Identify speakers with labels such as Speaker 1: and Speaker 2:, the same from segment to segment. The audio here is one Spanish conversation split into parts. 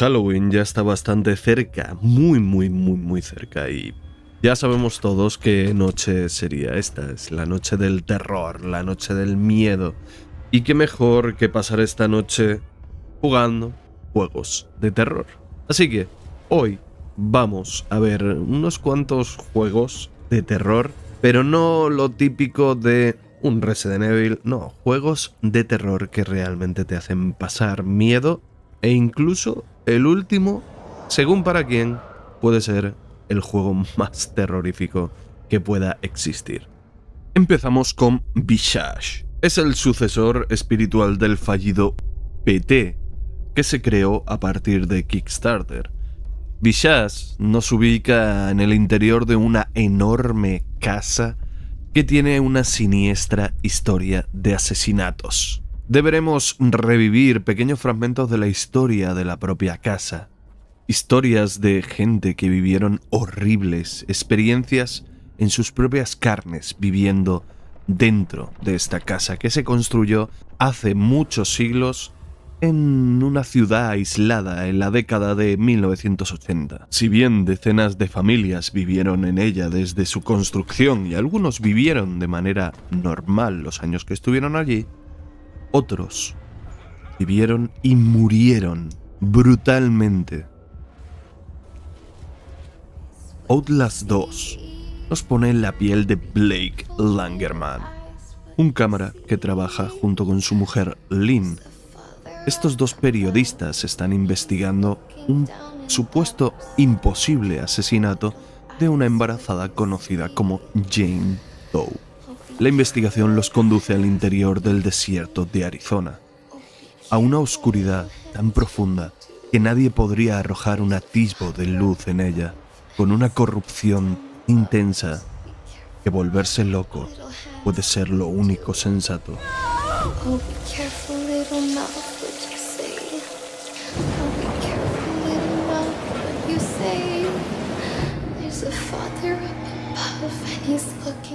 Speaker 1: Halloween ya está bastante cerca, muy, muy, muy, muy cerca y ya sabemos todos qué noche sería esta, es la noche del terror, la noche del miedo. Y qué mejor que pasar esta noche jugando juegos de terror. Así que hoy vamos a ver unos cuantos juegos de terror, pero no lo típico de un Resident Evil, no, juegos de terror que realmente te hacen pasar miedo e incluso el último, según para quién, puede ser el juego más terrorífico que pueda existir. Empezamos con Visage. Es el sucesor espiritual del fallido PT, que se creó a partir de Kickstarter. Visage nos ubica en el interior de una enorme casa que tiene una siniestra historia de asesinatos deberemos revivir pequeños fragmentos de la historia de la propia casa. Historias de gente que vivieron horribles experiencias en sus propias carnes viviendo dentro de esta casa que se construyó hace muchos siglos en una ciudad aislada en la década de 1980. Si bien decenas de familias vivieron en ella desde su construcción y algunos vivieron de manera normal los años que estuvieron allí, otros vivieron y murieron brutalmente. Outlast 2 nos pone en la piel de Blake Langerman, un cámara que trabaja junto con su mujer Lynn. Estos dos periodistas están investigando un supuesto imposible asesinato de una embarazada conocida como Jane Doe. La investigación los conduce al interior del desierto de Arizona, a una oscuridad tan profunda que nadie podría arrojar un atisbo de luz en ella, con una corrupción intensa que volverse loco puede ser lo único sensato.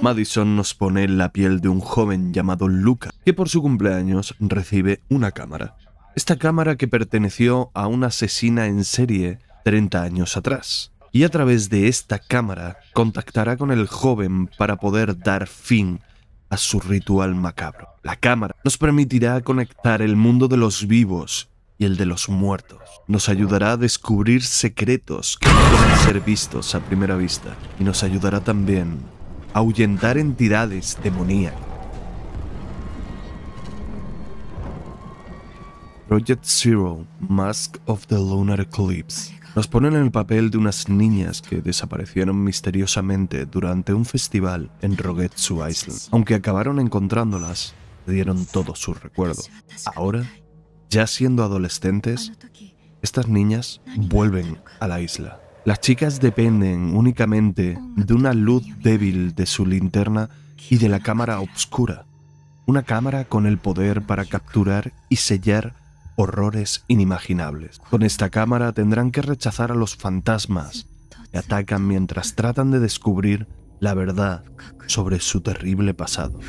Speaker 1: Madison nos pone la piel de un joven llamado Luca, que por su cumpleaños recibe una cámara. Esta cámara que perteneció a una asesina en serie 30 años atrás. Y a través de esta cámara contactará con el joven para poder dar fin a su ritual macabro. La cámara nos permitirá conectar el mundo de los vivos y el de los muertos. Nos ayudará a descubrir secretos que no pueden ser vistos a primera vista y nos ayudará también ahuyentar entidades demoníacas. Project Zero, Mask of the Lunar Eclipse, nos ponen en el papel de unas niñas que desaparecieron misteriosamente durante un festival en Rogetsu Island. Aunque acabaron encontrándolas, dieron todo su recuerdo. Ahora, ya siendo adolescentes, estas niñas vuelven a la isla. Las chicas dependen únicamente de una luz débil de su linterna y de la cámara oscura, una cámara con el poder para capturar y sellar horrores inimaginables. Con esta cámara tendrán que rechazar a los fantasmas que atacan mientras tratan de descubrir la verdad sobre su terrible pasado.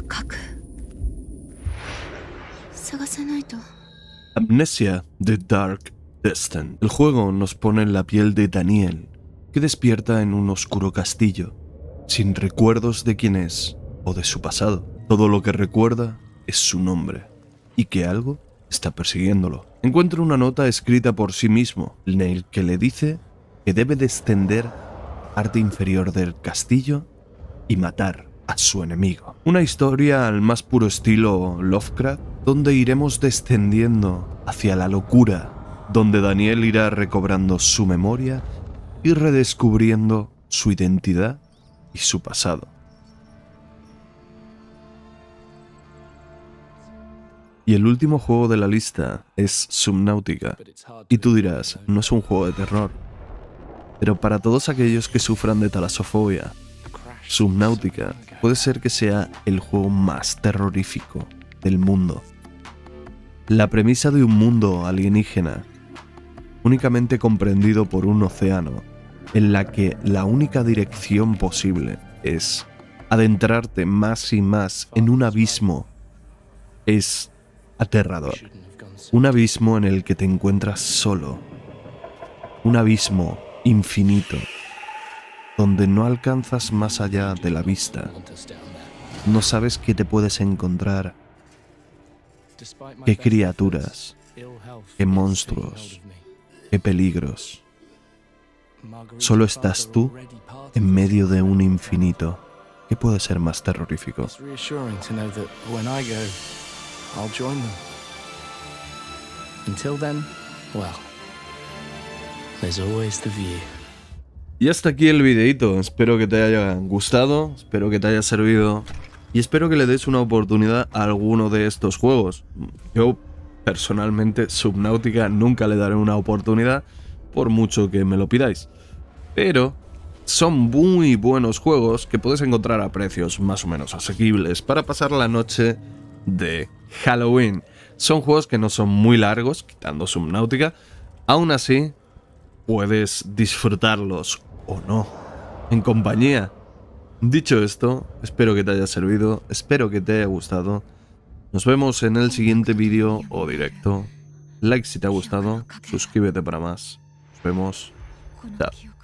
Speaker 1: Amnesia, de Dark el juego nos pone en la piel de Daniel, que despierta en un oscuro castillo, sin recuerdos de quién es o de su pasado. Todo lo que recuerda es su nombre y que algo está persiguiéndolo. Encuentra una nota escrita por sí mismo, Neil, que le dice que debe descender parte inferior del castillo y matar a su enemigo. Una historia al más puro estilo Lovecraft, donde iremos descendiendo hacia la locura donde Daniel irá recobrando su memoria y redescubriendo su identidad y su pasado. Y el último juego de la lista es Subnautica. Y tú dirás, no es un juego de terror. Pero para todos aquellos que sufran de talasofobia, Subnautica puede ser que sea el juego más terrorífico del mundo. La premisa de un mundo alienígena únicamente comprendido por un océano, en la que la única dirección posible es adentrarte más y más en un abismo. Es aterrador. Un abismo en el que te encuentras solo. Un abismo infinito, donde no alcanzas más allá de la vista. No sabes qué te puedes encontrar, qué criaturas, qué monstruos, qué peligros. Solo estás tú en medio de un infinito. ¿Qué puede ser más terrorífico? Y hasta aquí el videito. Espero que te haya gustado, espero que te haya servido y espero que le des una oportunidad a alguno de estos juegos. Yo Personalmente, Subnautica nunca le daré una oportunidad, por mucho que me lo pidáis. Pero son muy buenos juegos que puedes encontrar a precios más o menos asequibles para pasar la noche de Halloween. Son juegos que no son muy largos, quitando Subnautica, aún así puedes disfrutarlos o no, en compañía. Dicho esto, espero que te haya servido, espero que te haya gustado nos vemos en el siguiente vídeo o directo. Like si te ha gustado, suscríbete para más. Nos vemos. Chao.